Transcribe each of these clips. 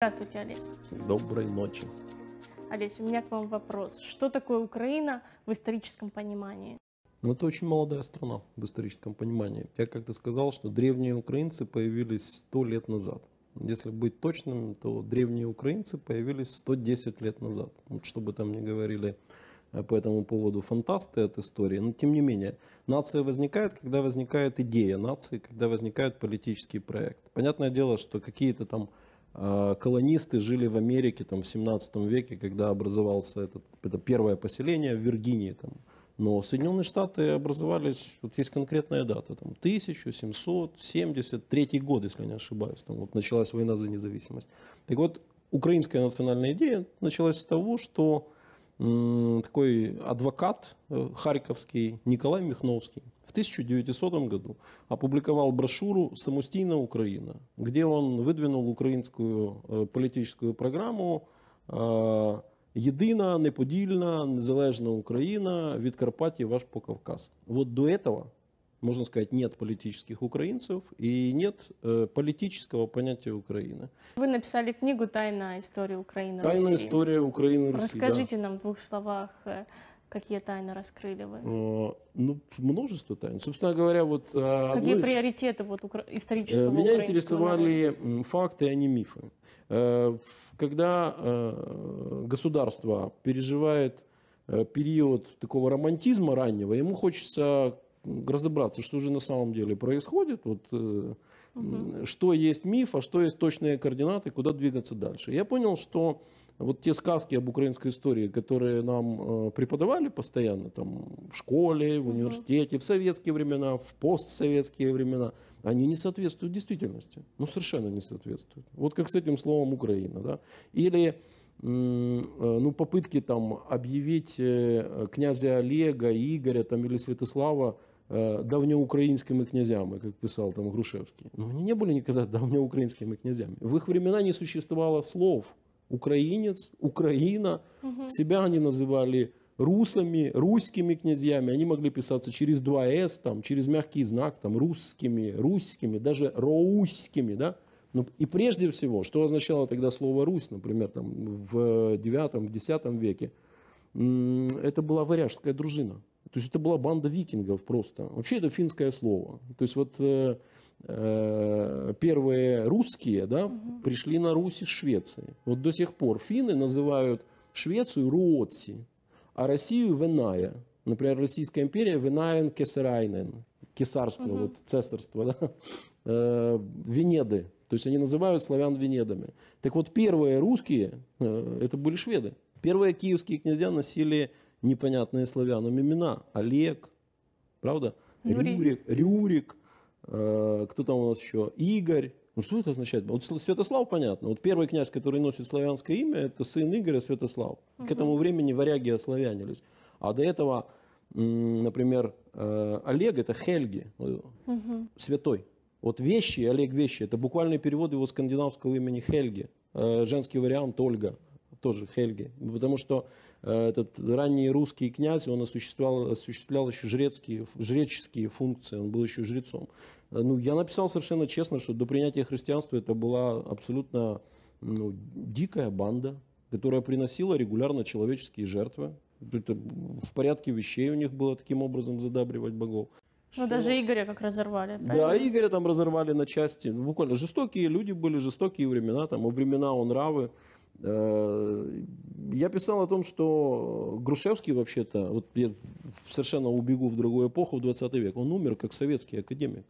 Здравствуйте, Олеся. Доброй ночи. Олеся, у меня к вам вопрос. Что такое Украина в историческом понимании? Ну, это очень молодая страна в историческом понимании. Я как-то сказал, что древние украинцы появились 100 лет назад. Если быть точным, то древние украинцы появились 110 лет назад. Вот что бы там ни говорили э, по этому поводу фантасты от истории, но тем не менее, нация возникает, когда возникает идея нации, когда возникает политический проект. Понятное дело, что какие-то там а, колонисты жили в Америке там, в 17 веке, когда образовался этот, это первое поселение в Виргинии. Там. Но Соединенные Штаты образовались, вот есть конкретная дата, там, 1773 год, если не ошибаюсь, там, вот началась война за независимость. Так вот, украинская национальная идея началась с того, что такой адвокат э, харьковский Николай Михновский в 1900 году опубликовал брошюру «Самустийная Украина», где он выдвинул украинскую э, политическую программу «Єдина, э, неподільна, незалежна Україна, від Карпатії ваш по Кавказ». Вот до этого можно сказать, нет политических украинцев и нет э, политического понятия Украины. Вы написали книгу «Тайная история Украины «Тайная Руси». история Украины Руси», Расскажите да. нам в двух словах, э, какие тайны раскрыли вы? Э, ну, множество тайн. Собственно говоря, вот... Э, какие из... приоритеты вот, укра... исторического э, Меня интересовали народа? факты, а не мифы. Э, когда государство переживает период такого романтизма раннего, ему хочется разобраться, что же на самом деле происходит, вот, угу. что есть миф, а что есть точные координаты, куда двигаться дальше. Я понял, что вот те сказки об украинской истории, которые нам э, преподавали постоянно, там, в школе, в университете, mm в советские времена, в постсоветские времена, они не соответствуют действительности. Ну, совершенно не соответствуют. Вот как с этим словом Украина, да? Или э, ну, попытки там объявить э, князя Олега, Игоря там, или Святослава Э, давнеукраинскими князями, как писал там Грушевский. Но ну, они не были никогда давнеукраинскими князями. В их времена не существовало слов «украинец», «Украина». Угу. Себя они называли русами, русскими князьями. Они могли писаться через два с там, через мягкий знак, там, русскими, русскими, даже роусскими. Да? Ну, и прежде всего, что означало тогда слово «Русь», например, там, в 9-10 веке? Это была варяжская дружина. То есть это была банда викингов просто. Вообще это финское слово. То есть вот э, э, первые русские да, угу. пришли на Русь из Швеции. Вот до сих пор финны называют Швецию Руотси, а Россию Веная. Например, Российская империя Венаен Кесарайнен. Кесарство, угу. вот цесарство. Да? Э, Венеды. То есть они называют славян Венедами. Так вот первые русские, это были шведы. Первые киевские князья носили непонятные славянам имена. Олег, правда? Рюрик, Рюрик э, кто там у нас еще? Игорь. Ну что это означает? Вот Святослав понятно. Вот первый князь, который носит славянское имя, это сын Игоря Святослав. Угу. К этому времени варяги ославянились. А до этого, например, э, Олег это Хельги, угу. святой. Вот вещи, Олег вещи, это буквальный перевод его скандинавского имени Хельги. Э, женский вариант Ольга тоже Хельги, потому что э, этот ранний русский князь, он осуществлял, осуществлял еще жрецкие, жреческие функции, он был еще жрецом. Э, ну, я написал совершенно честно, что до принятия христианства это была абсолютно ну, дикая банда, которая приносила регулярно человеческие жертвы. Это в порядке вещей у них было таким образом задабривать богов. Ну, даже Игоря как разорвали. Правильно? Да, Игоря там разорвали на части. Ну, буквально жестокие люди были, жестокие времена. Там, во времена он равы Э, я писал о том, что Грушевский вообще-то, вот я совершенно убегу в другую эпоху, в 20 век, он умер как советский академик.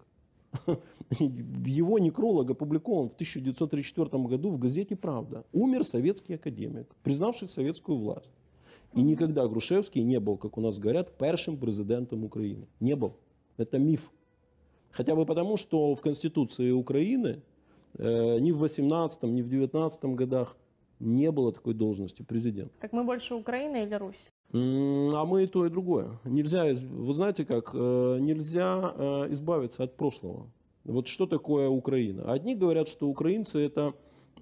Его некролог опубликован в 1934 году в газете «Правда». Умер советский академик, признавший советскую власть. И никогда Грушевский не был, как у нас говорят, первым президентом Украины. Не был. Это миф. Хотя бы потому, что в Конституции Украины э, ни в 18 ни в 19 годах не было такой должности президент. Так мы больше Украина или Русь? А мы и то, и другое. Нельзя, вы знаете как, э, нельзя э, избавиться от прошлого. Вот что такое Украина? Одни говорят, что украинцы это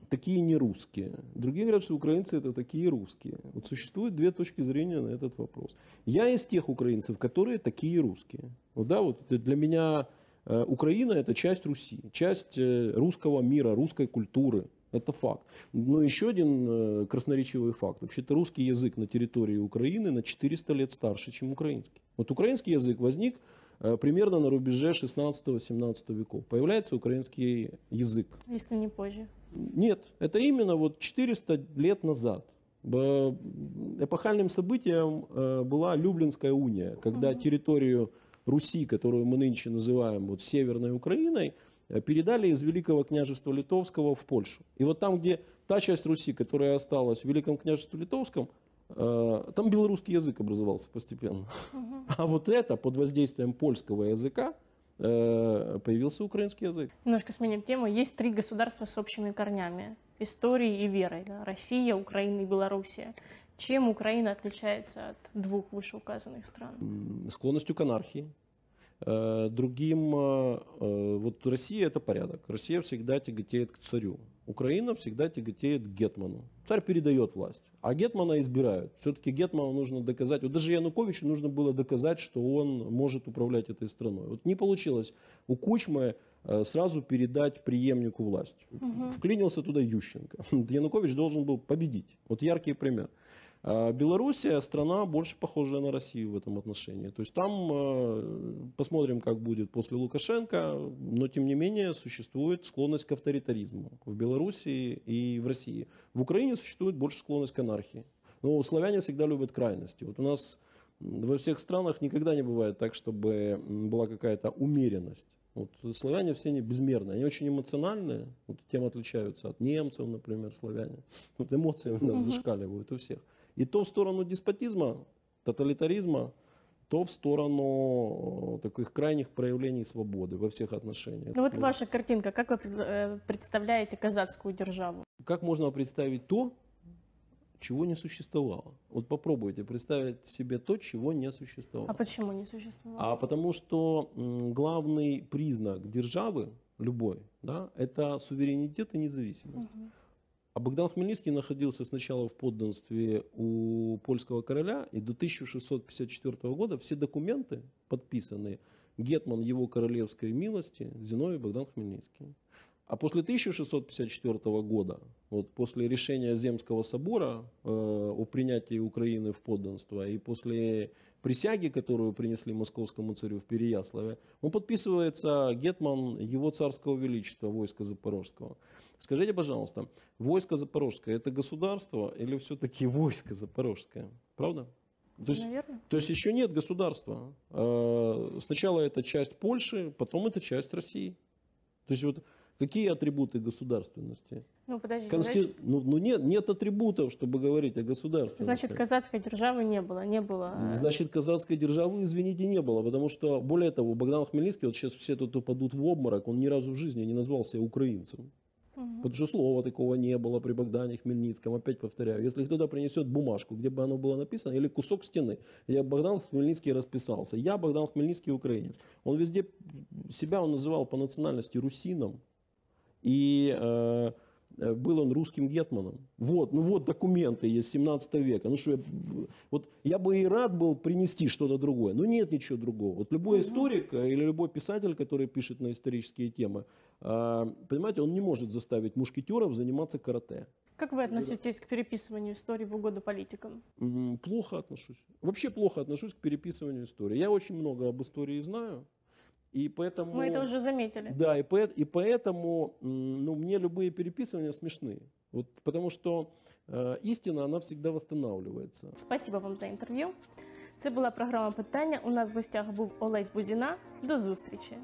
такие не русские. Другие говорят, что украинцы это такие русские. Вот существует две точки зрения на этот вопрос. Я из тех украинцев, которые такие русские. Вот, да, вот для меня э, Украина это часть Руси, часть русского мира, русской культуры. Это факт. Но еще один э, красноречивый факт. Вообще-то русский язык на территории Украины на 400 лет старше, чем украинский. Вот украинский язык возник э, примерно на рубеже 16-17 веков. Появляется украинский язык. Если не позже. Нет, это именно вот 400 лет назад. Эпохальным событием э, была Люблинская уния, когда территорию Руси, которую мы нынче называем вот Северной Украиной, Э, передали из Великого княжества Литовского в Польшу. И вот там, где та часть Руси, которая осталась в Великом княжестве Литовском, э, там белорусский язык образовался постепенно. А вот это под воздействием польского языка э, появился украинский язык. Немножко сменим тему. Есть три государства с общими корнями. Историей и верой. Да? Россия, Украина и Белоруссия. Чем Украина отличается от двух вышеуказанных стран? Склонностью к анархии Э, другим, э, э, вот Россия это порядок. Россия всегда тяготеет к царю. Украина всегда тяготеет к Гетману. Царь передает власть, а Гетмана избирают. Все-таки Гетману нужно доказать, вот даже Януковичу нужно было доказать, что он может управлять этой страной. Вот не получилось у Кучмы сразу передать преемнику власть. Угу. Вклинился туда Ющенко. Янукович должен был победить. Вот яркий пример. А Белоруссия страна больше похожая на Россию в этом отношении. То есть там э, посмотрим, как будет после Лукашенко, но тем не менее существует склонность к авторитаризму в Белоруссии и в России. В Украине существует больше склонность к анархии. Но славяне всегда любят крайности. Вот у нас во всех странах никогда не бывает так, чтобы была какая-то умеренность. Вот славяне все не безмерные, они очень эмоциональные, вот тем отличаются от немцев, например, славяне. Вот эмоции у нас зашкаливают у всех. И то в сторону деспотизма, тоталитаризма, то в сторону э, таких крайних проявлений свободы во всех отношениях. Ну вот ну. ваша картинка, как вы э, представляете казацкую державу? Как можно представить то, чего не существовало? Вот попробуйте представить себе то, чего не существовало. А почему не существовало? А потому что главный признак державы любой, да, это суверенитет и независимость. Угу. А Богдан Хмельницкий находился сначала в подданстве у польского короля, и до 1654 года все документы подписаны Гетман его королевской милости Зиновий Богдан Хмельницкий. А после 1654 года, вот после решения Земского собора э, о принятии Украины в подданство и после присяги, которую принесли московскому царю в Переяславе, он подписывается гетман его царского величества, войска Запорожского. Скажите, пожалуйста, войско Запорожское это государство или все-таки войско Запорожское? Правда? То есть, Наверное. то есть еще нет государства. Э, сначала это часть Польши, потом это часть России. То есть вот Какие атрибуты государственности? Ну, подожди, Консти... значит... ну, ну нет, нет атрибутов, чтобы говорить о государственности. Значит, казацкой державы не было, не было. Значит, казацкой державы, извините, не было, потому что, более того, Богдан Хмельницкий, вот сейчас все тут упадут в обморок, он ни разу в жизни не назвал себя украинцем. Угу. Потому что слова такого не было при Богдане Хмельницком. Опять повторяю, если кто-то принесет бумажку, где бы оно было написано, или кусок стены, я Богдан Хмельницкий расписался. Я Богдан Хмельницкий украинец. Он везде себя он называл по национальности русином и э, э, был он русским гетманом. Вот, ну вот документы есть 17 века. Ну что, я, вот я бы и рад был принести что-то другое, но нет ничего другого. Вот любой историк э, или любой писатель, который пишет на исторические темы, э, понимаете, он не может заставить мушкетеров заниматься карате. Как вы относитесь к переписыванию истории в угоду политикам? Плохо отношусь. Вообще плохо отношусь к переписыванию истории. Я очень много об истории знаю. И поэтому, Мы это уже заметили. Да, и, по, и поэтому ну, мне любые переписывания смешны. Вот, потому что э, истина, она всегда восстанавливается. Спасибо вам за интервью. Это была программа питання. У нас в гостях был Олесь Бузина. До встречи.